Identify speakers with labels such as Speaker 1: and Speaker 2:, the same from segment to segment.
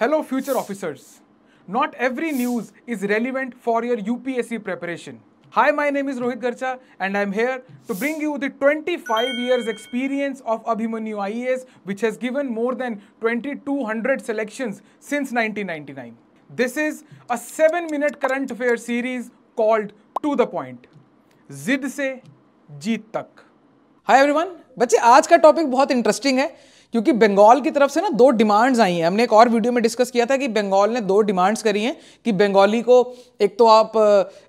Speaker 1: Hello future officers. Not every news is relevant for your UPSC preparation. Hi, my name is Rohit Garcha and I'm here to bring you the 25 years experience of Abhimanyu IAS which has given more than 2200 selections since 1999. This is a 7 minute current affair series called To The Point. जिद से जीत तक hi everyone बच्चे आज का topic बहुत interesting है क्योंकि बंगाल की तरफ से ना दो डिमांड्स आई हैं हमने एक और वीडियो में डिस्कस किया था कि बंगाल ने दो डिमांड्स करी हैं कि बंगाली को एक तो आप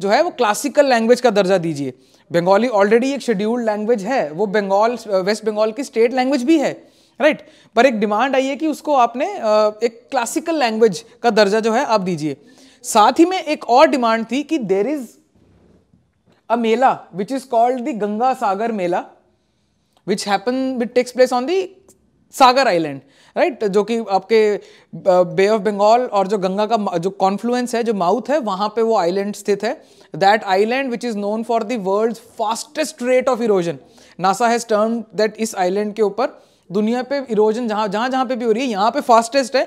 Speaker 1: जो है वो क्लासिकल लैंग्वेज का दर्जा दीजिए बंगाली ऑलरेडी एक शेड्यूल्ड लैंग्वेज है वो बंगाल वेस्ट बंगाल की स्टेट लैंग्वेज भी है राइट पर एक डिमांड आई है कि उसको आपने एक क्लासिकल लैंग्वेज का दर्जा जो है आप दीजिए साथ ही में एक और डिमांड थी कि there is a mela which is called the Ganga Sagar mela which happen which takes place on the Sagar island right जो कि आपके बे ऑफ बंगाल और जो गंगा का जो कॉन्फ्लुएंस है जो माउथ है वहां पे वो आइलैंड स्थित है that island which is known for the world fastest rate of erosion NASA has term that इस आइलैंड के ऊपर दुनिया पे इरोजन जहां जहां जहां पे भी हो रही है यहाँ पे फास्टेस्ट है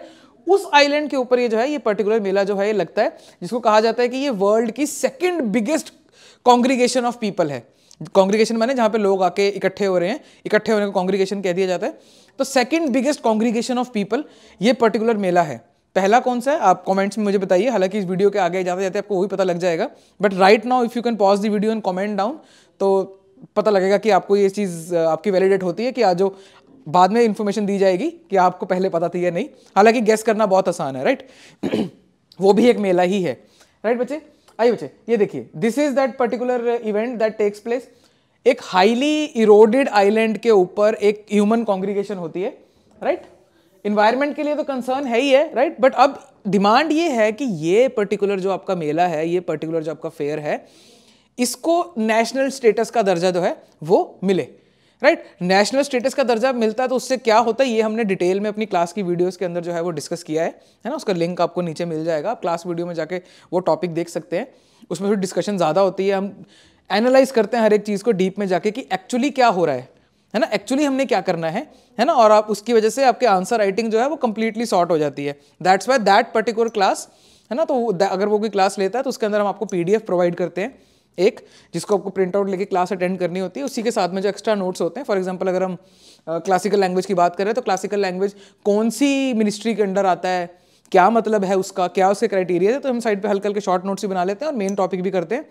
Speaker 1: उस आइलैंड के ऊपर ये जो है ये पर्टिकुलर मेला जो है ये लगता है जिसको कहा जाता है कि ये वर्ल्ड की second biggest congregation of people है कांग्रीगेशन माने जहाँ पे लोग आके इकट्ठे हो रहे हैं इकट्ठे होने को कांग्रीगेशन कह दिया जाता है तो second biggest congregation of people ये पर्टिकुलर मेला है पहला कौन सा है आप कमेंट्स में मुझे बताइए हालांकि इस वीडियो के आगे जाते जाते आपको वही पता लग जाएगा but right now if you can pause the video and comment down तो पता लगेगा कि आपको ये चीज़ आपकी वैलिडेट होती है कि आज जो बाद में इन्फॉर्मेशन दी जाएगी कि आपको पहले पता थी या नहीं हालांकि गेस करना बहुत आसान है राइट वो भी एक मेला ही है राइट बच्चे आइए बच्चे ये देखिए this is that particular event that takes place एक हाईली इरोडेड आइलैंड के ऊपर एक ह्यूमन कॉन्ग्रीगेशन होती है राइट right? इन्वायरमेंट के लिए तो कंसर्न है ही है राइट right? बट अब डिमांड ये है कि ये पर्टिकुलर जो आपका मेला है ये पर्टिकुलर जो आपका फेयर है इसको नेशनल स्टेटस का दर्जा जो है वो मिले राइट नेशनल स्टेटस का दर्जा मिलता है तो उससे क्या होता है ये हमने डिटेल में अपनी क्लास की वीडियोस के अंदर जो है वो डिस्कस किया है है ना उसका लिंक आपको नीचे मिल जाएगा आप क्लास वीडियो में जाके वो टॉपिक देख सकते हैं उसमें फिर डिस्कशन ज़्यादा होती है हम एनालाइज करते हैं हर एक चीज़ को डीप में जाके कि एक्चुअली क्या हो रहा है है ना एक्चुअली हमने क्या करना है है ना और आप उसकी वजह से आपके आंसर राइटिंग जो है वो कंप्लीटली शॉर्ट हो जाती है that's why that particular class है ना तो अगर वो कोई क्लास लेता है तो उसके अंदर हम आपको पी प्रोवाइड करते हैं एक जिसको आपको प्रिंट आउट लेके क्लास अटेंड करनी होती है उसी के साथ में जो एक्स्ट्रा नोट्स होते हैं फॉर एग्जांपल अगर हम क्लासिकल लैंग्वेज की बात करें तो क्लासिकल लैंग्वेज कौन सी मिनिस्ट्री के अंडर आता है क्या मतलब है उसका क्या उसके क्राइटेरिया है तो हम साइड पर हल्के हल्के शॉर्ट नोट्स भी बना लेते हैं और मेन टॉपिक भी करते हैं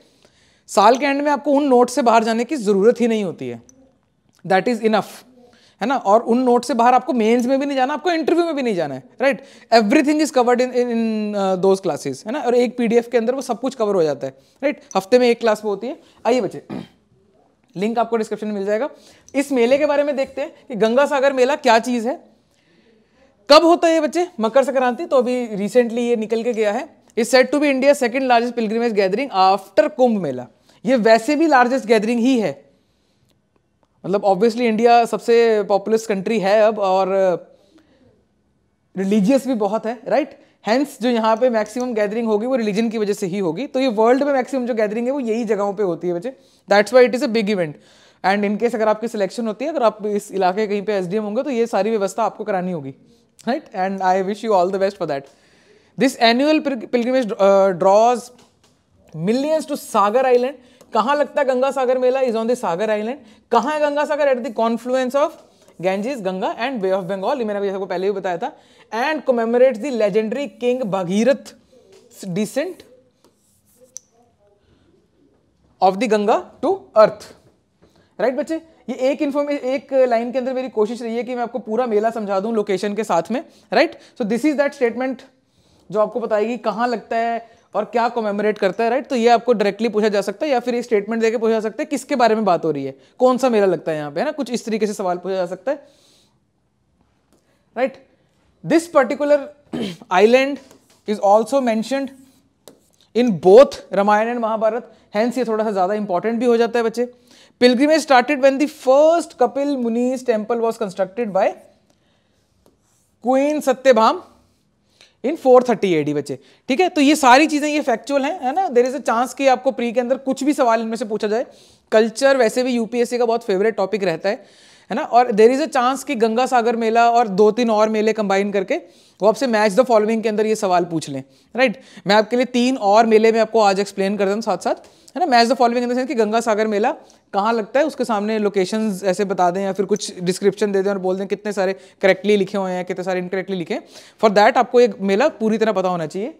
Speaker 1: साल के एंड में आपको उन नोट्स से बाहर जाने की ज़रूरत ही नहीं होती है दैट इज़ इनफ़ है ना और उन नोट से बाहर आपको मेंस में भी नहीं जाना आपको इंटरव्यू में भी नहीं जाना है right everything is covered in in those classes है ना और एक पीडीएफ के अंदर वो सब कुछ कवर हो जाता है राइट हफ्ते में एक क्लास वो होती है आइए बच्चे लिंक आपको डिस्क्रिप्शन में मिल जाएगा इस मेले के बारे में देखते हैं कि गंगा सागर मेला क्या चीज़ है कब होता है ये बच्चे मकर संक्रांति तो अभी रिसेंटली ये निकल के गया है is set to be India second largest pilgrimage gathering after Kumbh mela ये वैसे भी लार्जेस्ट गैदरिंग ही है मतलब ऑब्वियसली इंडिया सबसे पॉपुलस कंट्री है अब और रिलीजियस भी बहुत है राइट हैंस जो यहाँ पे मैक्सिमम गैदरिंग होगी वो रिलीजन की वजह से ही होगी तो ये वर्ल्ड में मैक्सिमम जो गैदरिंग है वो यही जगहों पे होती है बच्चे that's why it is a big event and in case अगर आपकी सिलेक्शन होती है अगर आप इस इलाके कहीं पे एस होंगे तो ये सारी व्यवस्था आपको करानी होगी right and I wish you all the best for that this annual pilgrimage draws millions to Sagar island कहाँ लगता है Ganga Sagar mela is on the Sagar island कहाँ है Ganga Sagar at the confluence of Ganges Ganga and bay of Bengal ये मैंने अभी आपको पहले भी बताया था and commemorates the legendary king Bhagirath descent of the Ganga to earth right बच्चे ये एक इन्फॉर्मेश एक लाइन के अंदर मेरी कोशिश रही है कि मैं आपको पूरा मेला समझा दूं लोकेशन के साथ में right so this is that statement जो आपको बताएगी कहाँ लगता है और क्या कॉमेमोरेट करता है राइट तो ये आपको डायरेक्टली पूछा जा सकता है या फिर ये स्टेटमेंट देकर पूछा जा सकता है किसके बारे में बात हो रही है कौन सा मेला लगता है यहाँ पे है ना कुछ इस तरीके से सवाल पूछा जा सकता है right this particular island is also mentioned in both Ramayana and Mahabharata hence ये थोड़ा सा ज़्यादा इंपॉर्टेंट भी हो जाता है बच्चे pilgrimage started when the first Kapil Muni's temple was constructed by queen Satyabhama in 430 thirty AD बच्चे ठीक है तो ये सारी चीज़ें ये फैक्चुअल हैं है ना देर इज़ अ चांस कि आपको प्री के अंदर कुछ भी सवाल इनमें से पूछा जाए कल्चर वैसे भी यूपीएससी का बहुत फेवरेट टॉपिक रहता है है ना और देर इज़ अ चांस कि गंगा सागर मेला और दो तीन और मेले कंबाइन करके वो आपसे मैच द फॉलोइंग के अंदर ये सवाल पूछ लें राइट मैं आपके लिए तीन और मेले में आपको आज एक्सप्लेन कर दूँ साथ साथ है ना मैच द फॉलोइंग अंदर कि गंगा सागर मेला कहाँ लगता है उसके सामने लोकेशन ऐसे बता दें या फिर कुछ डिस्क्रिप्शन दे दें और बोल दें कितने सारे करेक्टली लिखे हुए हैं कितने सारे इनकरेक्टली लिखे फॉर दैट आपको एक मेला पूरी तरह पता होना चाहिए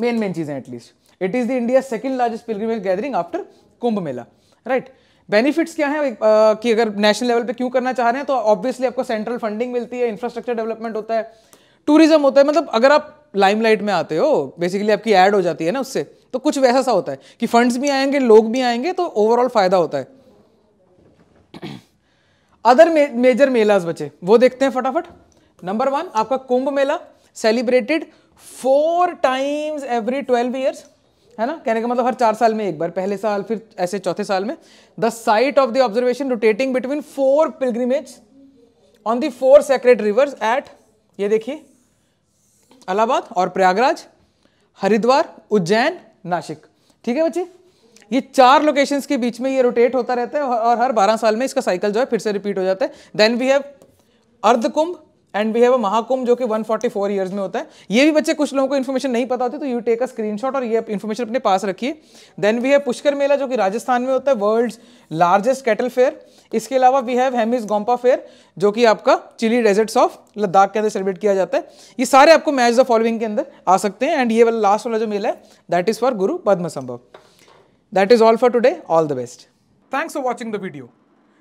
Speaker 1: मेन मेन चीज़ें at least it is the India second largest pilgrimage gathering after Kumbh Mela right right? Benefits क्या है कि अगर नेशनल लेवल पे क्यों करना चाह रहे हैं तो ऑब्वियसली आपको सेंट्रल फंडिंग मिलती है इंफ्रास्ट्रक्चर डेवलपमेंट होता है टूरिज्म होता है मतलब अगर आप लाइमलाइट में आते हो बेसिकली आपकी ऐड हो जाती है ना उससे तो कुछ वैसा सा होता है कि फंड्स भी आएंगे लोग भी आएंगे तो ओवरऑल फायदा होता है अदर मेजर मेलाज बचे वो देखते हैं फटाफट नंबर वन आपका Kumbh Mela celebrated four times every twelve years है ना कहने का मतलब हर चार साल में एक बार पहले साल फिर ऐसे चौथे साल में the site of the observation rotating between four pilgrimage on the four sacred rivers at ये देखिए अलाहाबाद और प्रयागराज हरिद्वार उज्जैन नासिक ठीक है बच्चे ये चार लोकेशंस के बीच में ये रोटेट होता रहता है और हर बारह साल में इसका साइकिल जो है फिर से रिपीट हो जाता है then we have Ardhkumbh and we have a Mahakumbh जो कि 144 फोर्टी ईयर्स में होता है ये भी बच्चे कुछ लोगों को इन्फॉर्मेशन नहीं पता होती तो यू टेक अ स्क्रीनशॉट और ये इन्फॉर्मेशन अपने पास रखिए then we have Pushkar Mela जो कि राजस्थान में होता है वर्ल्ड लार्जेस्ट कैटल फेयर इसके अलावा we have Hemis Gompa fair जो कि आपका चिली डेजर्ट्स ऑफ लद्दाख के अंदर सेलिब्रेट किया जाता है ये सारे आपको मैच द फॉलोइंग के अंदर आ सकते हैं एंड ये वाला लास्ट वाला जो मेला है that is for Guru Padma Sambhava that is all for today all the best thanks for watching the video